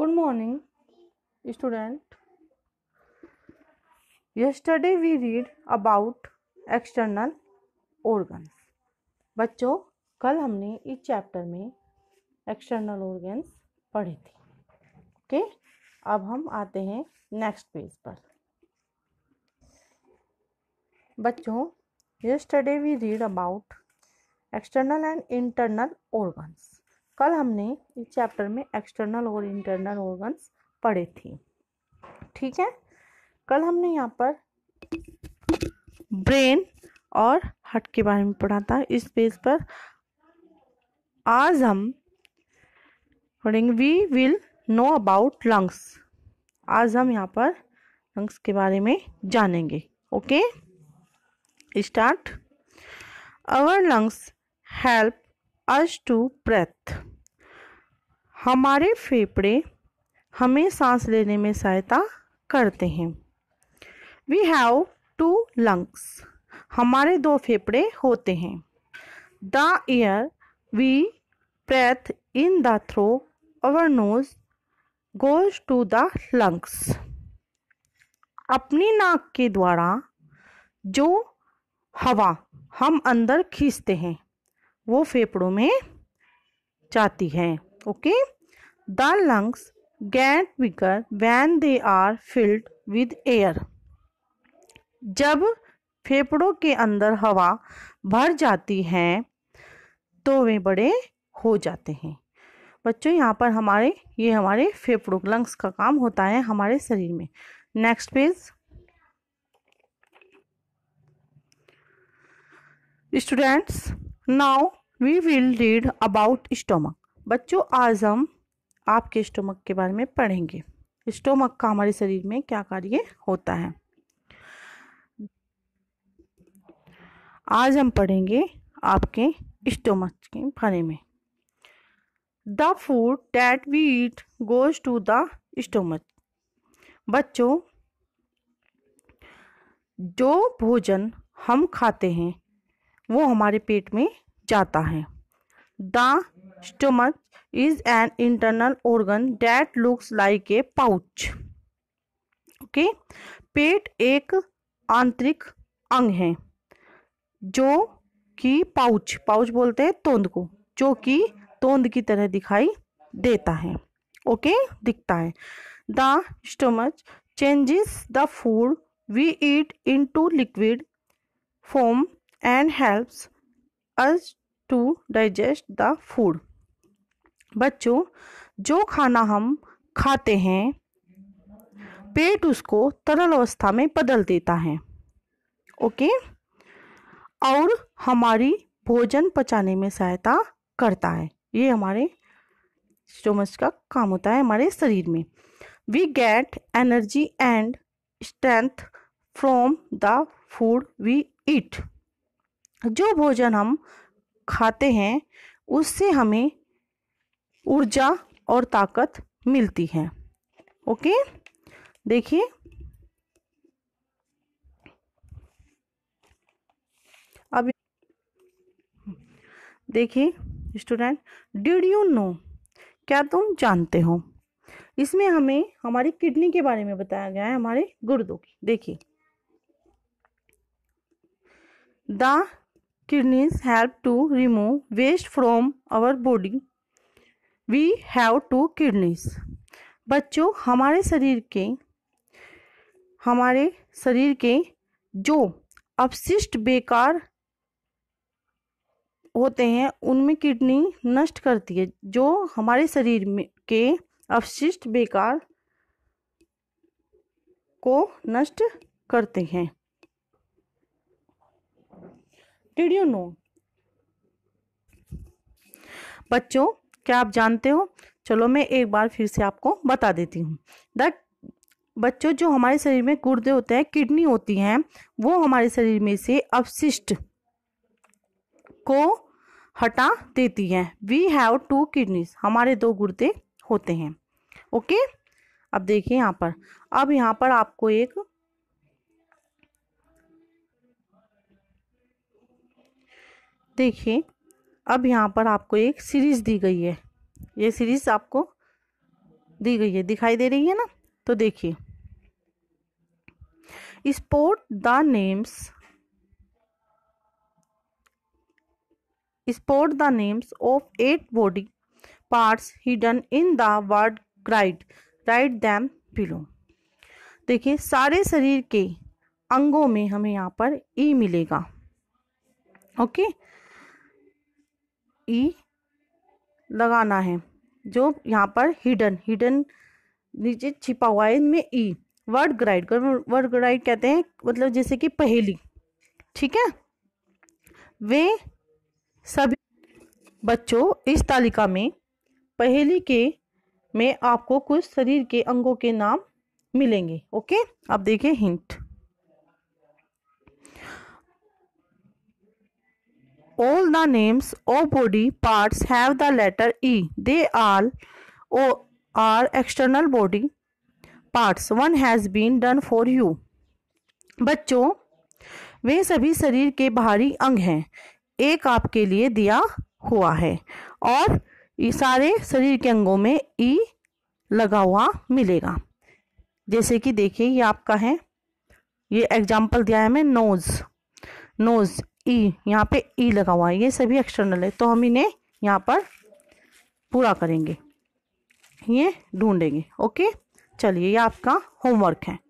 Good morning student yesterday we read about external organs बच्चों कल हमने इस चैप्टर में एक्सटर्नल ऑर्गन पढ़े थे ओके okay? अब हम आते हैं नेक्स्ट पेज पर बच्चों yesterday we read about external and internal organs कल हमने इस चैप्टर में एक्सटर्नल और इंटरनल ऑर्गन्स पढ़े थी ठीक है कल हमने यहाँ पर ब्रेन और हार्ट के बारे में पढ़ा था इस पेज पर आज हम पढ़ेंगे we will know about lungs आज हम यहाँ पर लंग्स के बारे में जानेंगे okay start our lungs help us to breathe हमारे फेफड़े हमें सांस लेने में सहायता करते हैं वी हैव टू लंग्स हमारे दो फेफड़े होते हैं the air we breathe in the through our nose goes to the lungs अपनी नाक के द्वारा जो हवा हम अंदर खींचते हैं वो फेफड़ों में जाती है okay the lungs get bigger when they are filled with air जब फेफड़ों के अंदर हवा भर जाती है तो वे बड़े हो जाते हैं बच्चों यहाँ पर हमारे ये हमारे फेफड़ों लंग्स का काम होता है हमारे शरीर में next page students now we will read about stomach बच्चों आज हम आपके स्टोमक के बारे में पढ़ेंगे स्टोमक का हमारे शरीर में क्या कार्य होता है आज हम पढ़ेंगे आपके स्टोमक के बारे में the food that we eat goes to the stomach बच्चों जो भोजन हम खाते हैं वो हमारे पेट में जाता है the stomach is an internal organ that looks like a pouch okay पेट एक आंतरिक अंग है जो कि पाउच पाउच बोलते हैं तोंद को जो कि तोंद की तरह दिखाई देता है ओके okay? दिखता है the stomach changes the food we eat into liquid form and helps us to digest the food बच्चों जो खाना हम खाते हैं पेट उसको तरल अवस्था में बदल देता है ओके और हमारी भोजन पचाने में सहायता करता है ये हमारे स्टोमस का काम होता है हमारे शरीर में we get energy and strength from the food we eat जो भोजन हम खाते हैं उससे हमें ऊर्जा और ताकत मिलती है ओके देखिए अब देखिए स्टूडेंट डिड यू नो क्या तुम जानते हो इसमें हमें हमारी किडनी के बारे में बताया गया है हमारे गुर्दों की देखिए the kidneys help to remove waste from our body we have two kidneys बच्चों हमारे शरीर के हमारे शरीर के जो अपशिष्ट बेकार होते हैं उनमें किडनी नष्ट करती है जो हमारे शरीर में के अपशिष्ट बेकार को नष्ट करते हैं डिड यू नो बच्चों क्या आप जानते हो चलो मैं एक बार फिर से आपको बता देती हूँ द बच्चों जो हमारे शरीर में गुर्दे होते हैं किडनी होती हैं वो हमारे शरीर में से अपशिष्ट को हटा देती हैं वी हैव टू किडनीज हमारे दो गुर्दे होते हैं ओके अब देखिए यहाँ पर अब यहाँ पर आपको एक देखिए अब यहाँ पर आपको एक सीरीज़ दी गई है ये सीरीज़ आपको दी गई है दिखाई दे रही है ना तो देखिए spot the names spot the names of eight body parts hidden in the word right write them below देखिए सारे शरीर के अंगों में हमें यहाँ पर ई e मिलेगा ओके okay? ई e लगाना है जो यहाँ पर हिडन हिडन नीचे छिपा हुआ है इनमें E word grid word grid कहते हैं मतलब जैसे कि पहेली ठीक है वे सभी बच्चों इस तालिका में पहेली के में आपको कुछ शरीर के अंगों के नाम मिलेंगे ओके आप देखें hint all the names of body parts have the letter E. They all or are external body parts. One has been done for you. बच्चों वे सभी शरीर के बाहरी अंग हैं एक आपके लिए दिया हुआ है और सारे शरीर के अंगों में ई लगा हुआ मिलेगा जैसे कि देखिए ये आपका है ये एग्जाम्पल दिया है हमें नोज़ नोज़ ई e, यहाँ पे ई e लगा हुआ है ये सभी एक्सटर्नल है तो हम इन्हें यहाँ पर पूरा करेंगे ये ढूंढेंगे ओके चलिए ये आपका होमवर्क है